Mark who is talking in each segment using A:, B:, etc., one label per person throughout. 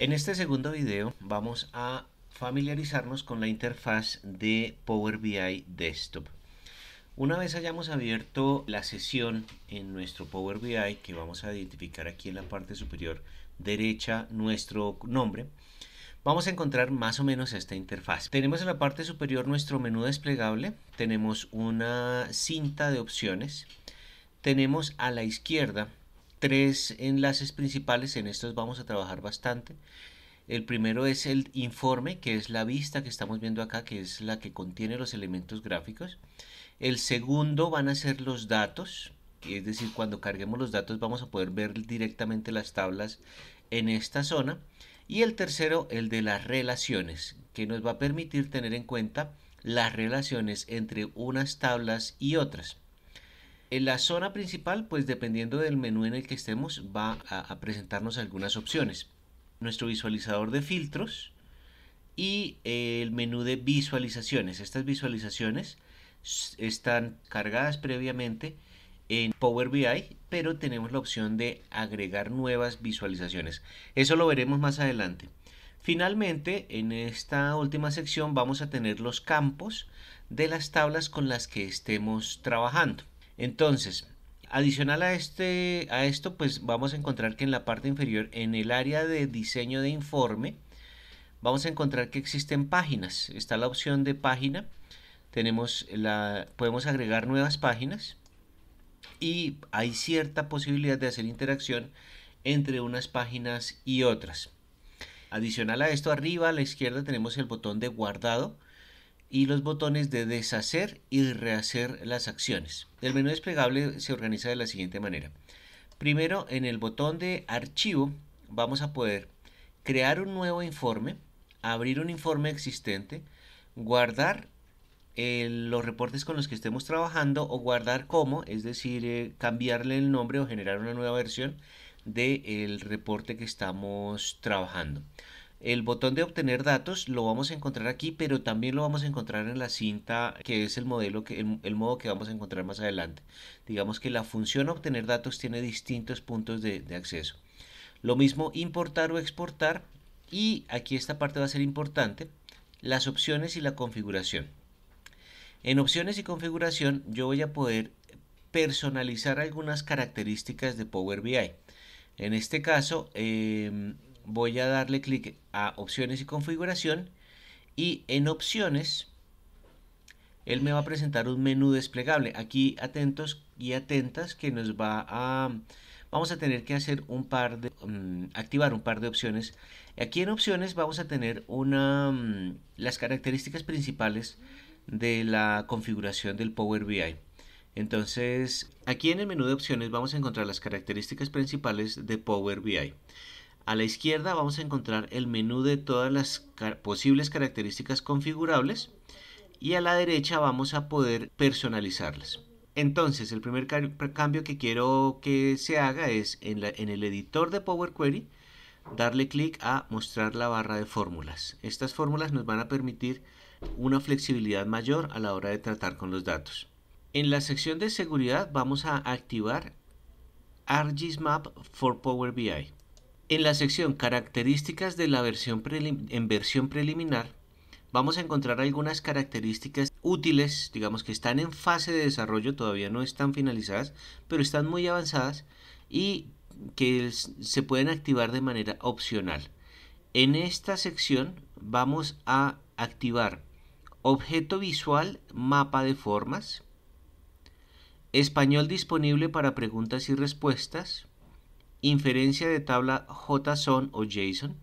A: En este segundo video vamos a familiarizarnos con la interfaz de Power BI Desktop. Una vez hayamos abierto la sesión en nuestro Power BI, que vamos a identificar aquí en la parte superior derecha nuestro nombre, vamos a encontrar más o menos esta interfaz. Tenemos en la parte superior nuestro menú desplegable, tenemos una cinta de opciones, tenemos a la izquierda tres enlaces principales, en estos vamos a trabajar bastante. El primero es el informe, que es la vista que estamos viendo acá, que es la que contiene los elementos gráficos. El segundo van a ser los datos, es decir, cuando carguemos los datos vamos a poder ver directamente las tablas en esta zona. Y el tercero, el de las relaciones, que nos va a permitir tener en cuenta las relaciones entre unas tablas y otras. En la zona principal, pues dependiendo del menú en el que estemos, va a, presentarnos algunas opciones. Nuestro visualizador de filtros y el menú de visualizaciones. Estas visualizaciones están cargadas previamente en Power BI, pero tenemos la opción de agregar nuevas visualizaciones. Eso lo veremos más adelante. Finalmente, en esta última sección vamos a tener los campos de las tablas con las que estemos trabajando. Entonces, adicional a, este, a esto, pues vamos a encontrar que en la parte inferior, en el área de diseño de informe, vamos a encontrar que existen páginas. Está la opción de página. Tenemos la, podemos agregar nuevas páginas y hay cierta posibilidad de hacer interacción entre unas páginas y otras. Adicional a esto, arriba a la izquierda tenemos el botón de guardado y los botones de deshacer y rehacer las acciones. El menú desplegable se organiza de la siguiente manera. Primero, en el botón de archivo vamos a poder crear un nuevo informe, abrir un informe existente, guardar los reportes con los que estemos trabajando o guardar como, es decir, eh, cambiarle el nombre o generar una nueva versión del el reporte que estamos trabajando. El botón de obtener datos lo vamos a encontrar aquí, pero también lo vamos a encontrar en la cinta, que es el modelo, que, el, modo que vamos a encontrar más adelante. Digamos que la función obtener datos tiene distintos puntos de, acceso. Lo mismo importar o exportar, y aquí esta parte va a ser importante, las opciones y la configuración. En opciones y configuración yo voy a poder personalizar algunas características de Power BI. En este caso, em, voy a darle clic a opciones y configuración y en opciones él me va a presentar un menú desplegable. Aquí atentos y atentas que nos va a... Vamos a tener que hacer un par de... Mm, activar un par de opciones. Aquí en opciones vamos a tener una, mm, las características principales de la configuración del Power BI. Entonces, aquí en el menú de opciones vamos a encontrar las características principales de Power BI. A la izquierda vamos a encontrar el menú de todas las posibles características configurables y a la derecha vamos a poder personalizarlas. Entonces, el primer cambio que quiero que se haga es en, el editor de Power Query darle clic a mostrar la barra de fórmulas. Estas fórmulas nos van a permitir una flexibilidad mayor a la hora de tratar con los datos. En la sección de seguridad vamos a activar Map for Power BI. En la sección características de la versión en versión preliminar, vamos a encontrar algunas características útiles, digamos que están en fase de desarrollo, todavía no están finalizadas, pero están muy avanzadas y que se pueden activar de manera opcional. En esta sección vamos a activar objeto visual, mapa de formas, español disponible para preguntas y respuestas, inferencia de tabla JSON o JSON,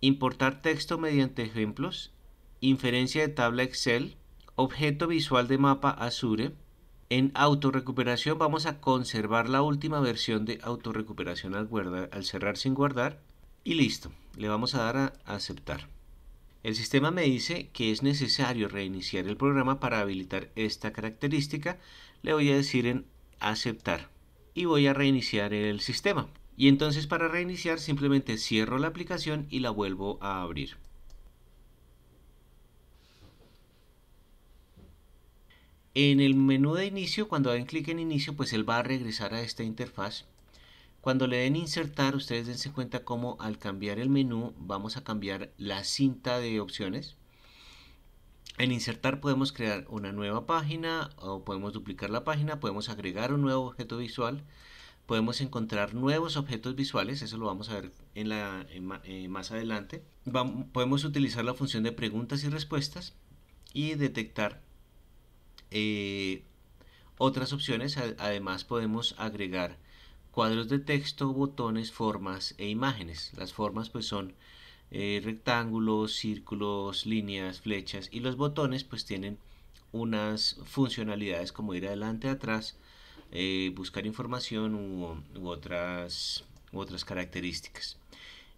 A: importar texto mediante ejemplos, inferencia de tabla Excel, objeto visual de mapa Azure. En autorrecuperación vamos a conservar la última versión de autorrecuperación al, guardar, al cerrar sin guardar y listo, le vamos a dar a aceptar. El sistema me dice que es necesario reiniciar el programa para habilitar esta característica, le voy a decir en aceptar y voy a reiniciar el sistema. Y entonces para reiniciar simplemente cierro la aplicación y la vuelvo a abrir. En el menú de inicio, cuando den clic en inicio, pues él va a regresar a esta interfaz. Cuando le den insertar, ustedes dense cuenta cómo al cambiar el menú vamos a cambiar la cinta de opciones. En insertar podemos crear una nueva página o podemos duplicar la página, podemos agregar un nuevo objeto visual, podemos encontrar nuevos objetos visuales, eso lo vamos a ver en la, eh, más adelante. podemos utilizar la función de preguntas y respuestas y detectar eh, otras opciones. Además podemos agregar cuadros de texto, botones, formas e imágenes. Las formas pues son eh, rectángulos, círculos, líneas, flechas y los botones pues tienen unas funcionalidades como ir adelante, atrás, eh, buscar información u, otras, u otras características.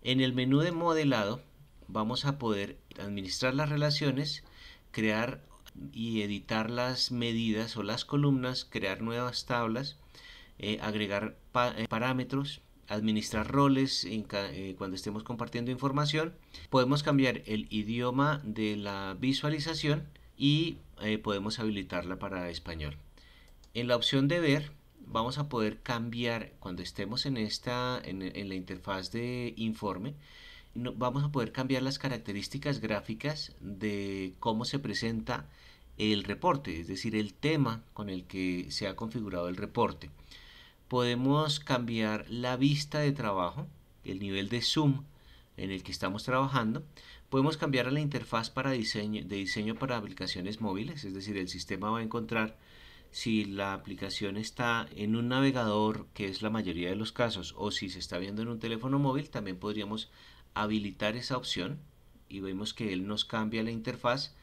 A: En el menú de modelado vamos a poder administrar las relaciones, crear y editar las medidas o las columnas, crear nuevas tablas, eh, agregar eh, parámetros, administrar roles cuando estemos compartiendo información. Podemos cambiar el idioma de la visualización y podemos habilitarla para español. En la opción de ver vamos a poder cambiar cuando estemos en, esta, en, la interfaz de informe vamos a poder cambiar las características gráficas de cómo se presenta el reporte, es decir, el tema con el que se ha configurado el reporte. Podemos cambiar la vista de trabajo, el nivel de zoom en el que estamos trabajando. Podemos cambiar la interfaz para diseño, de diseño para aplicaciones móviles, es decir, el sistema va a encontrar si la aplicación está en un navegador, que es la mayoría de los casos, o si se está viendo en un teléfono móvil, también podríamos habilitar esa opción y vemos que él nos cambia la interfaz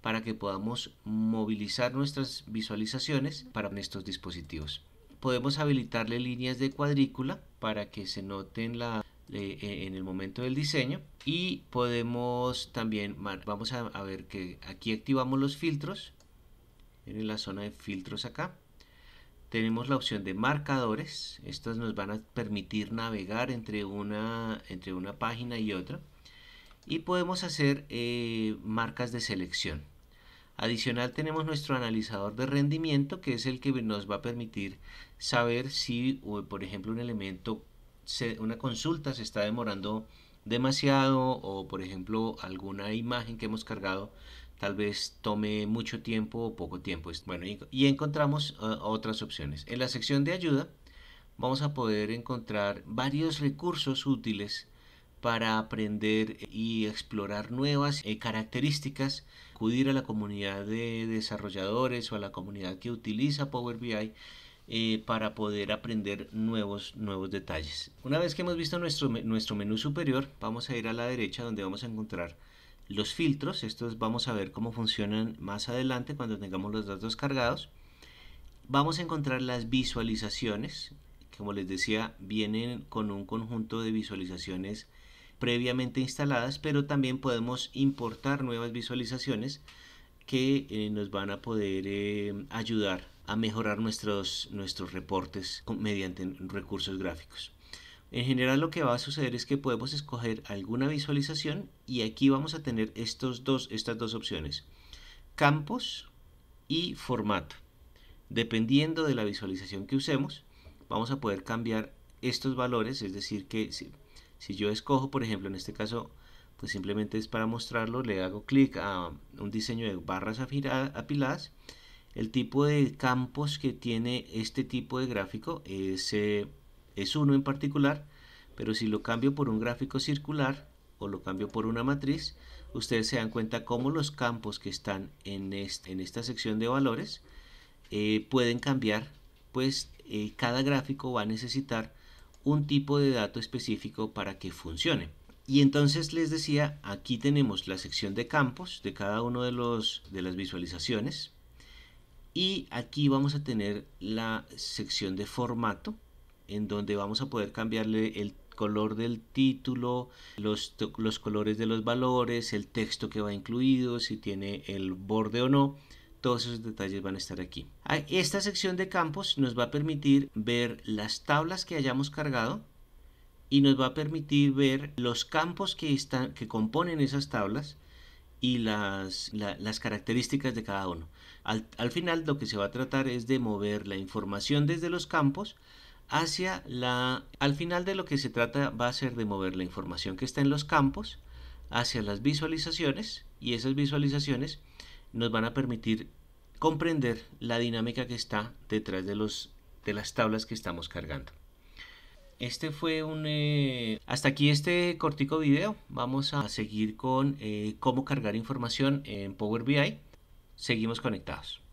A: para que podamos movilizar nuestras visualizaciones para estos dispositivos. Podemos habilitarle líneas de cuadrícula para que se noten la, eh, eh, en el momento del diseño y podemos también, vamos a ver que aquí activamos los filtros en la zona de filtros acá. Tenemos la opción de marcadores. estos nos van a permitir navegar entre una, entre una página y otra. Y podemos hacer eh, marcas de selección. Adicional tenemos nuestro analizador de rendimiento que es el que nos va a permitir saber si, por ejemplo, un elemento, una consulta se está demorando demasiado o, por ejemplo, alguna imagen que hemos cargado tal vez tome mucho tiempo o poco tiempo. Bueno, y, encontramos eh, otras opciones. En la sección de ayuda vamos a poder encontrar varios recursos útiles para aprender y explorar nuevas eh, características, acudir a la comunidad de desarrolladores o a la comunidad que utiliza Power BI eh, para poder aprender nuevos, nuevos detalles. Una vez que hemos visto nuestro, nuestro menú superior, vamos a ir a la derecha donde vamos a encontrar los filtros, estos vamos a ver cómo funcionan más adelante cuando tengamos los datos cargados. Vamos a encontrar las visualizaciones, como les decía, vienen con un conjunto de visualizaciones previamente instaladas, pero también podemos importar nuevas visualizaciones que eh, nos van a poder eh, ayudar a mejorar nuestros, nuestros reportes mediante recursos gráficos. En general lo que va a suceder es que podemos escoger alguna visualización y aquí vamos a tener estos dos, estas dos opciones, campos y formato. Dependiendo de la visualización que usemos, vamos a poder cambiar estos valores, es decir que si, yo escojo, por ejemplo, en este caso, pues simplemente es para mostrarlo, le hago clic a un diseño de barras apiladas. El tipo de campos que tiene este tipo de gráfico es... Eh, es uno en particular, pero si lo cambio por un gráfico circular o lo cambio por una matriz, ustedes se dan cuenta cómo los campos que están en, en esta sección de valores eh, pueden cambiar, pues eh, cada gráfico va a necesitar un tipo de dato específico para que funcione. Y entonces les decía, aquí tenemos la sección de campos de cada uno de, los, de las visualizaciones. Y aquí vamos a tener la sección de formato, en donde vamos a poder cambiarle el color del título, los, los colores de los valores, el texto que va incluido, si tiene el borde o no. Todos esos detalles van a estar aquí. Esta sección de campos nos va a permitir ver las tablas que hayamos cargado y nos va a permitir ver los campos que, están, que componen esas tablas y las, las características de cada uno. Al, al final lo que se va a tratar es de mover la información desde los campos hacia la... Al final de lo que se trata va a ser de mover la información que está en los campos hacia las visualizaciones y esas visualizaciones nos van a permitir comprender la dinámica que está detrás de, de las tablas que estamos cargando. Este fue un... Eh, hasta aquí este cortico video. Vamos a seguir con eh, cómo cargar información en Power BI. Seguimos conectados.